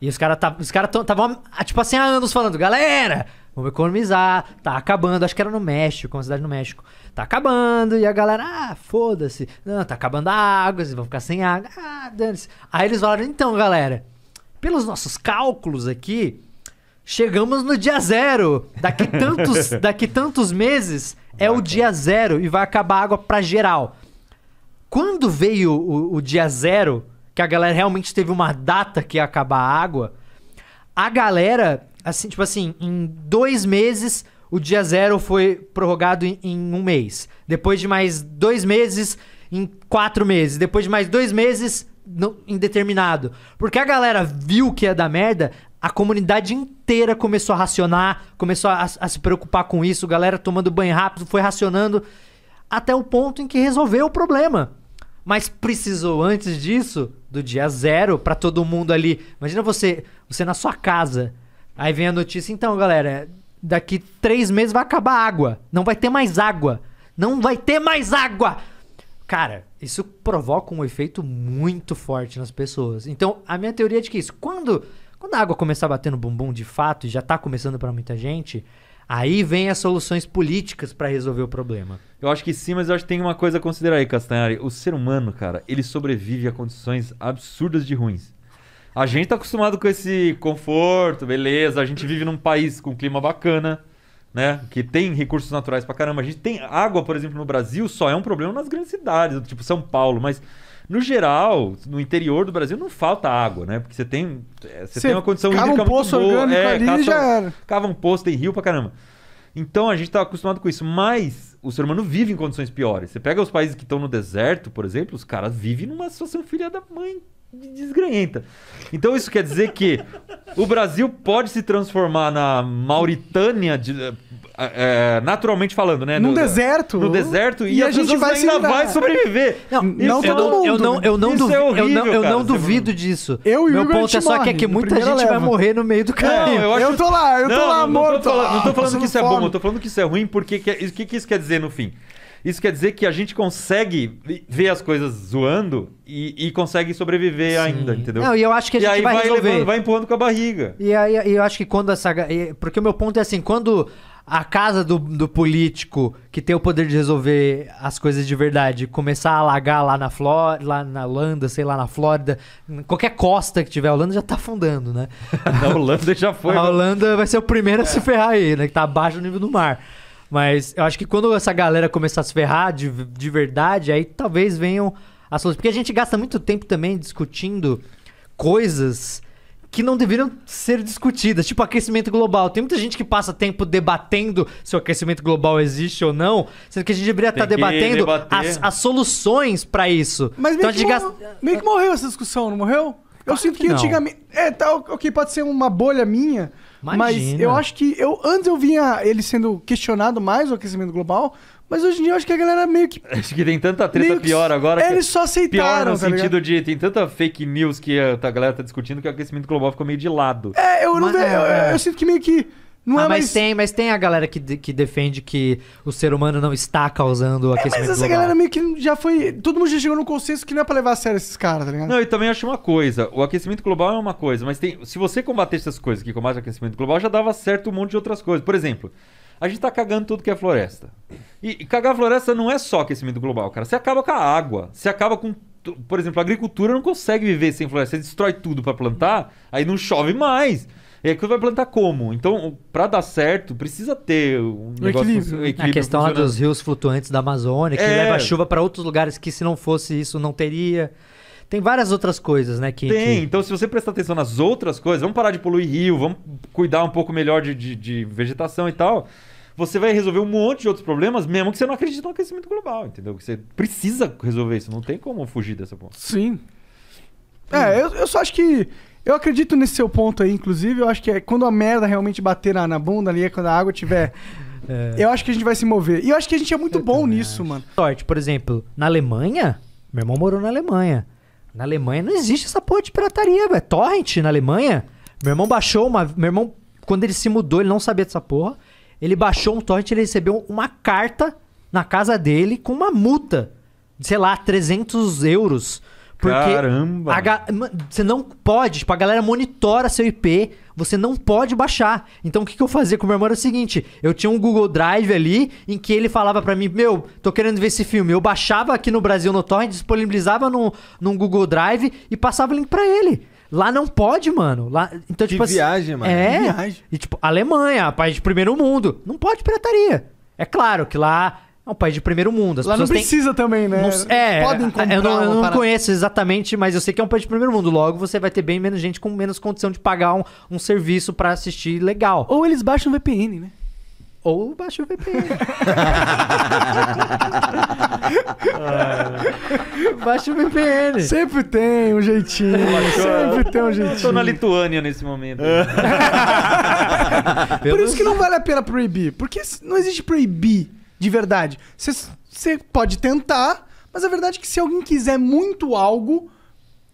E os caras os cara estavam, ah, tipo assim, há anos falando: galera, vamos economizar, tá acabando. Acho que era no México, uma cidade no México tá acabando, e a galera, ah, foda-se, não, tá acabando a água, vocês vão ficar sem água, ah, dane-se. Aí eles falaram, então, galera, pelos nossos cálculos aqui, chegamos no dia zero. Daqui tantos, daqui tantos meses é o dia zero e vai acabar a água pra geral. Quando veio o, o dia zero, que a galera realmente teve uma data que ia acabar a água, a galera, assim, tipo assim, em dois meses o dia zero foi prorrogado em, em um mês. Depois de mais dois meses, em quatro meses. Depois de mais dois meses, no, indeterminado. Porque a galera viu que ia dar merda, a comunidade inteira começou a racionar, começou a, a se preocupar com isso, galera tomando banho rápido, foi racionando, até o ponto em que resolveu o problema. Mas precisou antes disso, do dia zero, para todo mundo ali. Imagina você, você na sua casa. Aí vem a notícia, então, galera, daqui três meses vai acabar a água. Não vai ter mais água. Não vai ter mais água. Cara, isso provoca um efeito muito forte nas pessoas. Então, a minha teoria é de que isso, quando, quando a água começar a bater no bumbum de fato, e já tá começando para muita gente, aí vem as soluções políticas para resolver o problema. Eu acho que sim, mas eu acho que tem uma coisa a considerar aí, Castanhari. O ser humano, cara, ele sobrevive a condições absurdas de ruins. A gente tá acostumado com esse conforto, beleza. A gente vive num país com clima bacana, né? Que tem recursos naturais pra caramba. A gente tem água, por exemplo, no Brasil, só é um problema nas grandes cidades, tipo São Paulo, mas. No geral, no interior do Brasil não falta água, né? Porque você tem, é, você, você tem uma condição cava hídrica um poço muito boa, é, ali, caça, já era. cava um poço, tem rio pra caramba. Então a gente está acostumado com isso, mas o ser humano vive em condições piores. Você pega os países que estão no deserto, por exemplo, os caras vivem numa situação filha da mãe desgrenhenta. Então isso quer dizer que o Brasil pode se transformar na Mauritânia de, é, naturalmente falando, né? Num no, deserto. No deserto e, e a, a gente vai ainda vai sobreviver. Não, não é todo mundo. Eu não, é eu não, duvi, é horrível, eu não, eu cara, duvido disso. Eu e Meu ponto é só que, é que muita gente leva. vai morrer no meio do caminho. Não, eu, acho... eu tô lá, eu tô não, lá morto. Não tô falando, tô ah, falando que isso fome. é bom, eu tô falando que isso é ruim, porque é, o que, que, isso quer dizer no fim? Isso quer dizer que a gente consegue ver as coisas zoando e, e consegue sobreviver Sim. ainda, entendeu? Não, e eu acho que a gente e aí vai, vai, resolver. Levando, vai empurrando com a barriga. E aí e eu acho que quando essa. Porque o meu ponto é assim, quando a casa do, do político que tem o poder de resolver as coisas de verdade começar a alagar lá na Flórida, lá na Holanda, sei lá, na Flórida, qualquer costa que tiver, a Holanda já tá afundando, né? a Holanda já foi. A né? Holanda vai ser o primeiro a é. se ferrar aí, né? Que tá abaixo do nível do mar. Mas eu acho que quando essa galera começar a se ferrar de, de verdade, aí talvez venham as soluções. Porque a gente gasta muito tempo também discutindo coisas que não deveriam ser discutidas, tipo aquecimento global. Tem muita gente que passa tempo debatendo se o aquecimento global existe ou não, sendo que a gente deveria estar tá debatendo as, as, soluções para isso. Mas então, meio, então, que gasta... meio que morreu essa discussão, não morreu? Eu sinto que, que antigamente. É, tá, ok, pode ser uma bolha minha, Imagina. Mas eu acho que. Eu, antes eu vinha ele sendo questionado mais o aquecimento global, mas hoje em dia eu acho que a galera meio que. Acho que tem tanta treta que... pior agora. Eles só aceitaram. Pior no tá sentido ligado? de. Tem tanta fake news que a galera tá discutindo que o aquecimento global ficou meio de lado. É, eu, Mas, não, é, eu, eu, eu é. sinto que meio que não é ah, é mas mais... tem, mas tem a galera que, de, que defende que o ser humano não está causando o aquecimento é, mas essa global. galera meio que já foi, todo mundo já chegou no consenso que não é para levar a sério esses caras, tá ligado? Não, e também acho uma coisa, o aquecimento global é uma coisa, mas tem, se você combater essas coisas que combate o aquecimento global, já dava certo um monte de outras coisas. Por exemplo, a gente tá cagando tudo que é floresta. E, e cagar a floresta não é só aquecimento global, cara. Você acaba com a água, você acaba com por exemplo, a agricultura não consegue viver sem floresta. Você destrói tudo para plantar, aí não chove mais. E aquilo vai plantar como? Então, para dar certo, precisa ter um, um equilíbrio. Um né? equilíbrio. A questão lá dos rios flutuantes da Amazônia, que é... leva a chuva para outros lugares que se não fosse isso não teria. Tem várias outras coisas, né? Que, Tem, que... então se você prestar atenção nas outras coisas, vamos parar de poluir rio, vamos cuidar um pouco melhor de, de, de vegetação e tal você vai resolver um monte de outros problemas, mesmo que você não acredite no aquecimento global, entendeu? Que você precisa resolver isso, não tem como fugir dessa ponta. Sim. Hum. É, eu, eu só acho que eu acredito nesse seu ponto aí, inclusive. Eu acho que é quando a merda realmente bater na, na bunda ali, é quando a água tiver. É. Eu acho que a gente vai se mover. E eu acho que a gente é muito eu bom nisso, acho. mano. Sorte, por exemplo, na Alemanha, meu irmão morou na Alemanha. Na Alemanha não existe essa porra de pirataria, velho. Torrent na Alemanha. Meu irmão baixou uma. Meu irmão, quando ele se mudou, ele não sabia dessa porra. Ele baixou um torrent, ele recebeu uma carta na casa dele com uma multa. De, sei lá, 300 euros porque Caramba! A, você não pode, tipo, a galera monitora seu IP, você não pode baixar. Então o que, que eu fazia com o meu irmão era o seguinte: eu tinha um Google Drive ali em que ele falava para mim, meu, tô querendo ver esse filme. Eu baixava aqui no Brasil no Torrent, disponibilizava no, num Google Drive e passava o link pra ele. Lá não pode, mano. Lá, então, que tipo, assim, viagem, assim, mano. É. Que viagem. E tipo, Alemanha, país de primeiro mundo. Não pode pirataria. É claro que lá é um país de primeiro mundo. As lá não precisa têm... também, né? Não... É, Podem comprar eu não, eu não para... conheço exatamente, mas eu sei que é um país de primeiro mundo. Logo, você vai ter bem menos gente com menos condição de pagar um, um serviço para assistir legal. Ou eles baixam o VPN, né? Ou baixa o VPN. baixa o VPN. Sempre tem um jeitinho. Sempre tem um jeitinho. Eu tô na Lituânia nesse momento. Por isso que não vale a pena proibir. Porque não existe proibir de verdade. Você pode tentar, mas a verdade é que se alguém quiser muito algo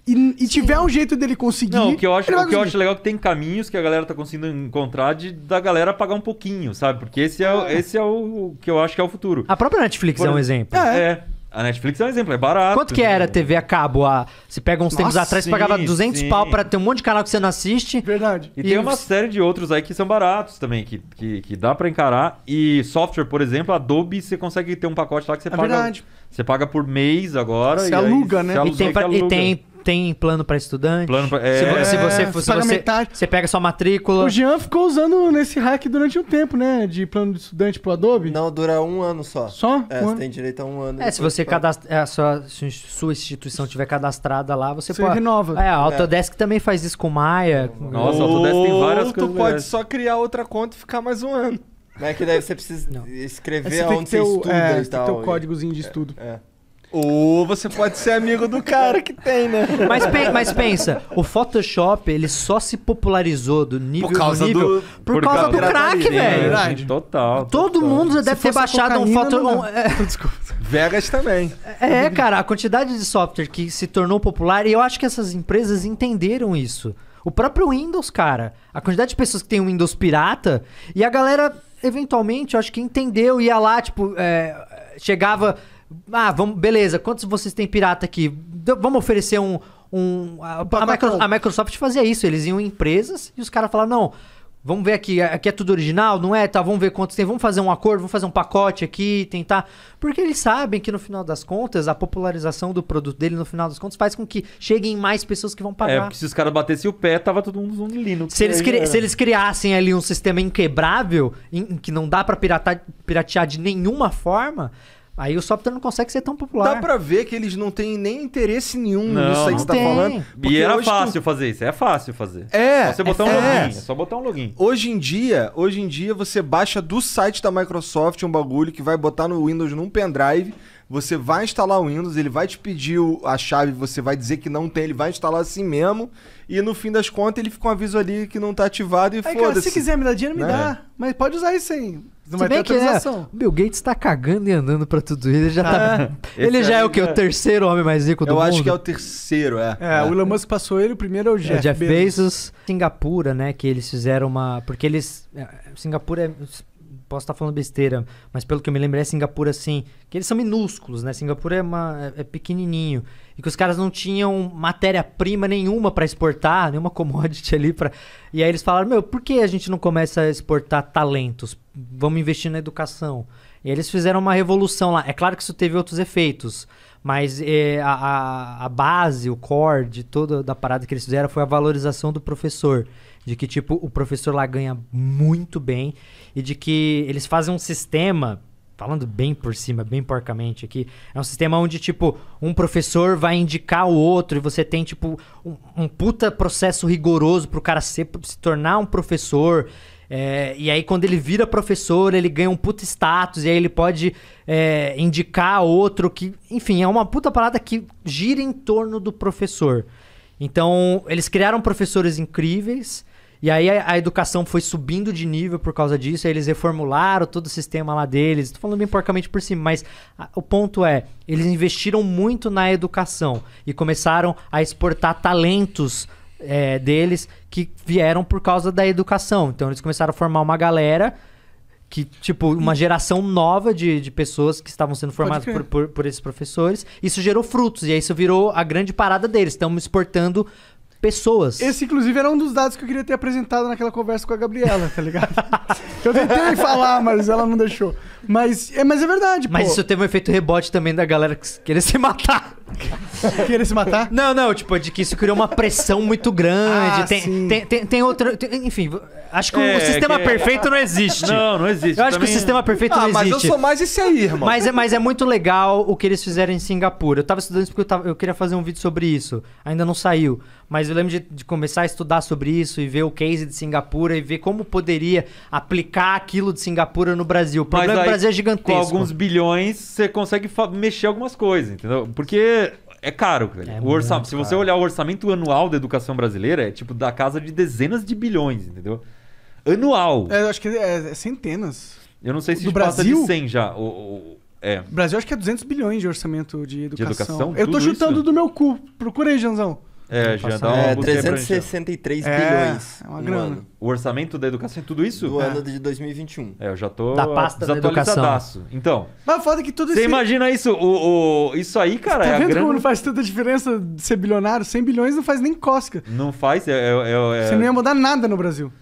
e, e tiver um jeito dele conseguir. Não, o que eu acho, o que eu acho legal é que tem caminhos que a galera tá conseguindo encontrar de da galera pagar um pouquinho, sabe? Porque esse é, é. esse é o, o que eu acho que é o futuro. A própria Netflix Por... é um exemplo. é. é. A Netflix é um exemplo, é barato. Quanto que né? era a TV a cabo? A... Você pega uns Nossa, tempos atrás, sim, pagava 200 sim. pau pra ter um monte de canal que você não assiste. Verdade. E, e tem uma série de outros aí que são baratos também, que, que, que dá para encarar. E software, por exemplo, Adobe, você consegue ter um pacote lá que você é paga... Verdade. Você paga por mês agora. Você aluga, né? Aluga, e, tem aluga. e tem tem plano para estudante. Plano pra, é, se, você, se você, se você, você, pega sua matrícula. O Jean ficou usando nesse hack durante um tempo, né? De plano de estudante pro Adobe. Não, dura um ano só. Só? É, um você ano. tem direito a um ano. É, se você pode... cadastra, é, a sua, se sua instituição tiver cadastrada lá, você, você pode. renova. É, a é. Autodesk é. também faz isso com Maia. Nossa, a Autodesk tem várias Ou coisas. Tu pode só criar outra conta e ficar mais um ano. não é que daí você precisa não. escrever você onde você o, estuda é, e tal. Tem códigozinho de estudo. É. é. Ou você pode ser amigo do cara que tem, né? Mas, pe mas pensa, o Photoshop ele só se popularizou do nível por causa do, nível, do por, por, causa, causa do crack, velho. É, verdade. Total. Todo total. mundo já se deve ter baixado um Photoshop. Um, é... Vegas também. É, cara, a quantidade de software que se tornou popular e eu acho que essas empresas entenderam isso. O próprio Windows, cara, a quantidade de pessoas que tem um Windows pirata e a galera eventualmente, eu acho que entendeu ia lá tipo é, chegava ah, vamos, beleza, quantos vocês têm pirata aqui? vamos oferecer um. um a, a, Microsoft, a, Microsoft fazia isso, eles iam em empresas e os caras falavam, não. Vamos ver aqui, aqui é tudo original, não é? Tá, vamos ver quantos tem, vamos fazer um acordo, vamos fazer um pacote aqui, tentar. Porque eles sabem que no final das contas, a popularização do produto dele, no final das contas, faz com que cheguem mais pessoas que vão é, pagar. É, porque se os caras batessem o pé, tava todo mundo usando Linux. Se eles, cri... se eles criassem ali um sistema inquebrável, em, em que não dá pra piratar, piratear de nenhuma forma, Aí o software não consegue ser tão popular. Dá pra ver que eles não têm nem interesse nenhum não, nisso aí que você tá tem. falando. e era fácil tu... fazer isso, é fácil fazer. É. é só você botar é um fácil. login, é só botar um login. Hoje em dia, hoje em dia você baixa do site da Microsoft um bagulho que vai botar no Windows num pendrive você vai instalar o Windows, ele vai te pedir a chave, você vai dizer que não tem, ele vai instalar assim mesmo, e no fim das contas ele fica um aviso ali que não tá ativado e foda-se. Se quiser me dar dinheiro, me né? dá. Mas pode usar isso aí. Não Se vai bem ter que é, Bill Gates tá cagando e andando pra tudo. Ele já tá. É, ele já é, é o que? O terceiro homem mais rico do eu mundo? Eu acho que é o terceiro, é. É, o Elon Musk passou ele, o primeiro é o é, Jeff, Jeff Bezos. Bezos. Singapura, né? Que eles fizeram uma. Porque eles. É, Singapura é posso estar falando besteira, mas pelo que eu me lembro é Singapura assim, que eles são minúsculos, né? Singapura é, uma, é, é pequenininho e que os caras não tinham matéria-prima nenhuma para exportar, nenhuma commodity ali para. E aí eles falaram: "Meu, por que a gente não começa a exportar talentos? Vamos investir na educação". E eles fizeram uma revolução lá. É claro que isso teve outros efeitos, mas eh, a, a, a, base, o core de toda da parada que eles fizeram foi a valorização do professor de que, tipo, o professor lá ganha muito bem e de que eles fazem um sistema falando bem por cima, bem porcamente aqui, é um sistema onde, tipo, um professor vai indicar o outro e você tem, tipo, um, um puta processo rigoroso pro cara ser, se tornar um professor. É, e aí, quando ele vira professor, ele ganha um puta status e aí ele pode é, indicar outro que... Enfim, é uma puta parada que gira em torno do professor. Então, eles criaram professores incríveis e aí a, a, educação foi subindo de nível por causa disso, aí eles reformularam todo o sistema lá deles. Tô falando bem porcamente por cima, mas a, o ponto é, eles investiram muito na educação e começaram a exportar talentos é, deles que vieram por causa da educação. Então eles começaram a formar uma galera que, tipo, uma geração nova de, de pessoas que estavam sendo formadas por, por, por, esses professores. Isso gerou frutos, e aí isso virou a grande parada deles. Estamos exportando pessoas. Esse, inclusive, era um dos dados que eu queria ter apresentado naquela conversa com a Gabriela, tá ligado? eu tentei falar, mas ela não deixou. Mas é, mas é verdade, Mas pô. isso teve um efeito rebote também da galera que querer se matar. Querer se matar? Não, não, tipo, de que isso criou uma pressão muito grande. Ah, tem, tem, tem, tem outra. tem- enfim, acho que É, o sistema que- perfeito não existe. Não, não existe. Eu acho que o sistema perfeito Ah, não mas eu sou mais esse aí, irmão. Mas é, mas é muito legal o que eles fizeram em Singapura. Eu tava estudando isso porque eu, tava- eu queria fazer um vídeo sobre isso. Ainda não saiu. Mas eu lembro de, de começar a estudar sobre isso e ver o case de Singapura e ver como poderia aplicar aquilo de Singapura no Brasil. O Mas problema Brasil é gigantesco. Com alguns bilhões, você consegue mexer algumas coisas, entendeu? Porque é caro, é o orçamento, se você olhar o orçamento anual da educação brasileira, é tipo da casa de dezenas de bilhões, entendeu? Anual. É, eu acho que é, é centenas. Eu não sei se Do passa de 100 já. O, o, é. Brasil acho que é 200 bilhões de orçamento de educação. De educação? Eu tô chutando isso? do meu cu. Procura aí, Janzão. É, já dá um é, 363 é, bilhões. É, é uma grana. Ano. O orçamento da educação é tudo isso? Do é. ano de 2021. É, eu já tô da pasta da educação. Então. Mas foda é que tudo isso. Você imagina isso? O, o, isso aí, cara. Você tá é vendo grana... como não faz tanta diferença de ser bilionário? 100 bilhões não faz nem cosca. Não faz. É, é, é, é- Você não ia mudar nada no Brasil.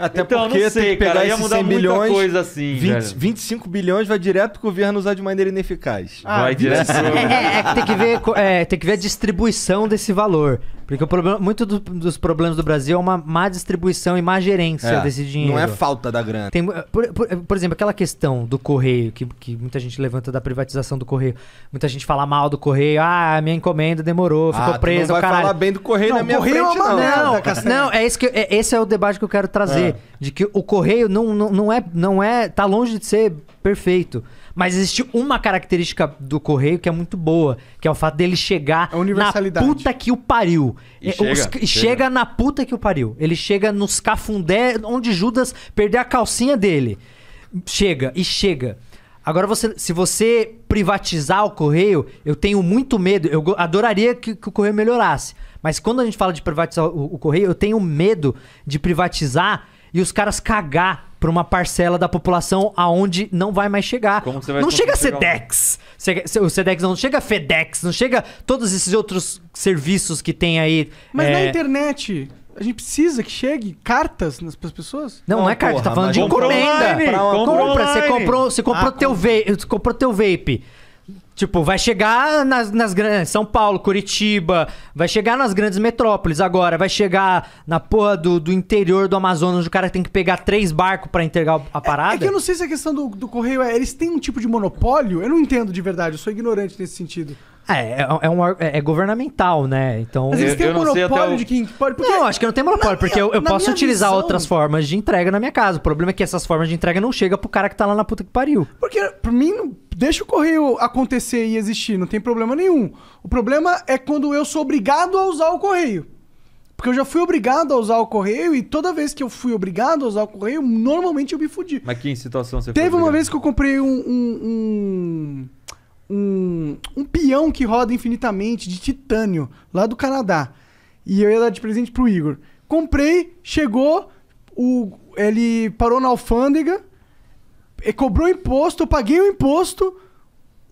Até então, porque sei, tem que pegar cara, ia mudar 100 milhões, coisa assim, 20, 25 bilhões vai direto pro governo usar de maneira ineficaz. Ah, vai direto. É, é, é tem, que ver, é, tem que ver a distribuição desse valor. Porque o problema, muito do, dos problemas do Brasil é uma má distribuição e má gerência é, desse dinheiro. Não é falta da grana. Tem, eh, por, por, por, exemplo, aquela questão do correio, que, que muita gente levanta da privatização do correio. Muita gente fala mal do correio. Ah, minha encomenda demorou, ah, ficou ah, presa. Não vai caralho. falar bem do correio não, na minha correio frente, é uma não. não, não, é, isso que, é, esse é o debate que eu quero trazer de, que o correio não, não, não é não é tá longe de ser perfeito. Mas existe uma característica do correio que é muito boa, que é o fato dele chegar é na puta que o pariu. E é, chega, os, chega. chega, na puta que o pariu. Ele chega nos cafundé onde Judas perdeu a calcinha dele. Chega e chega. Agora, você, se você privatizar o correio, eu tenho muito medo. Eu adoraria que, que o correio melhorasse. Mas quando a gente fala de privatizar o, o correio, eu tenho medo de privatizar e os caras cagar para uma parcela da população aonde não vai mais chegar. Como você vai não chega a SEDEX. O SEDEX não chega a FedEx, não chega todos esses outros serviços que tem aí. Mas é... na internet, a gente precisa que chegue cartas nas pessoas? Não, não, é não é carta, tá falando de encomenda. compra, Você comprou, você comprou ah, teu vape, comprou teu vape. Tipo, vai chegar nas, nas grandes. São Paulo, Curitiba, vai chegar nas grandes metrópoles agora, vai chegar na porra do, do interior do Amazonas, onde o cara tem que pegar três barcos para entregar a é, parada. É, é, que eu não sei se a questão do, do correio é. Eles têm um tipo de monopólio? Eu não entendo de verdade, eu sou ignorante nesse sentido. É, é, é, é, é governamental, né? Então. Mas eles têm eu, eu monopólio o... de quem pode. Porque... Não, acho que não tem monopólio, na porque minha, eu, eu posso utilizar visão... outras formas de entrega na minha casa. O problema é que essas formas de entrega não chegam pro cara que tá lá na puta que pariu. Porque, pra mim, deixa o correio acontecer e existir, não tem problema nenhum. O problema é quando eu sou obrigado a usar o correio. Porque eu já fui obrigado a usar o correio e toda vez que eu fui obrigado a usar o correio, normalmente eu me fudi. Mas que situação você Teve uma vez que eu comprei um... um, um um, um peão que roda infinitamente de titânio, lá do Canadá. E eu ia dar de presente pro Igor. Comprei, chegou, o, ele parou na alfândega, cobrou imposto, eu paguei o imposto,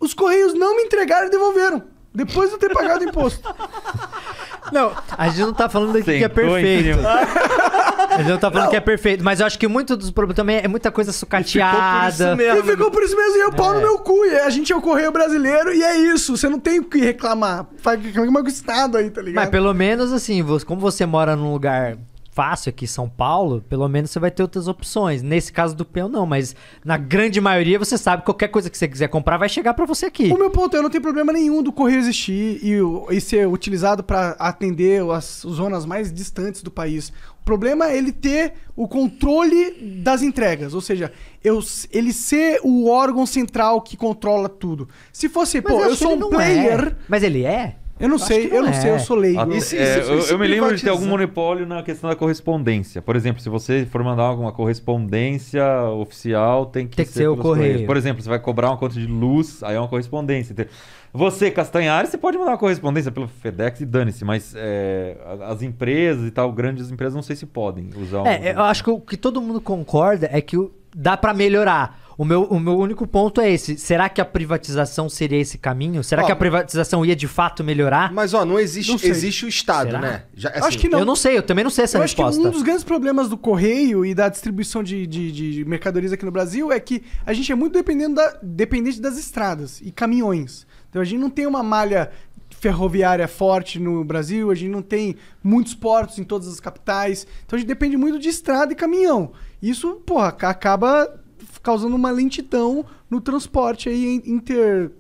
os correios não me entregaram e devolveram. Depois de eu ter pagado imposto. Não, a gente não tá falando aqui Sim, que é perfeito. A gente não tá falando não. que é perfeito, mas eu acho que muito dos problemas também é muita coisa sucateada. E ficou por isso mesmo, e eu é. pau no é. meu cu. E a gente é o correio brasileiro e é isso. Você não tem o que reclamar. Faz reclamar é o Estado aí, tá ligado? Mas pelo menos assim, como você mora num lugar fácil aqui em São Paulo, pelo menos você vai ter outras opções. Nesse caso do peão, não, mas na grande maioria você sabe que qualquer coisa que você quiser comprar vai chegar para você aqui. O meu ponto é: eu não tenho problema nenhum do correio existir e, e ser utilizado para atender as zonas mais distantes do país. O problema é ele ter o controle das entregas, ou seja, eu, ele ser o órgão central que controla tudo. Se fosse, mas pô, eu, eu sou um é. player. É. Mas ele é? Eu não sei, não eu é. não sei, eu é. sou leigo. isso, é, isso, eu, isso eu me lembro de ter algum monopólio na questão da correspondência. Por exemplo, se você for mandar alguma correspondência oficial, tem que, tem que ser, ser o correio. Por exemplo, você vai cobrar uma conta de luz, aí é uma correspondência. Você, Castanhari, você pode mandar uma correspondência pelo FedEx e dane-se, mas é, as empresas e tal, grandes empresas, não sei se podem usar. É, um... eu acho que o que todo mundo concorda é que dá para melhorar. O meu, o meu único ponto é esse. Será que a privatização seria esse caminho? Será ó, que a privatização ia de fato melhorar? Mas, ó, não existe, não existe o Estado, Será? né? Já, assim, acho que não. Eu não sei, eu também não sei essa eu resposta. Acho que um dos grandes problemas do correio e da distribuição de, de, de, mercadorias aqui no Brasil é que a gente é muito dependendo da, dependente das estradas e caminhões. Então a gente não tem uma malha ferroviária forte no Brasil, a gente não tem muitos portos em todas as capitais. Então a gente depende muito de estrada e caminhão. Isso, porra, acaba causando uma lentidão no transporte aí inter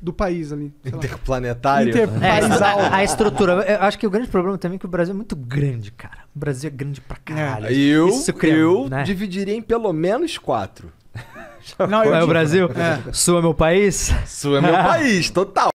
do país ali. Interplanetário. É, é, a, a, estrutura. Eu acho que o grande problema também é que o Brasil é muito grande, cara. O Brasil é grande pra é. caralho. É. Eu, eu né? dividiria em pelo menos quatro. Não, é o Brasil? É. é meu país? Sua é meu país, total.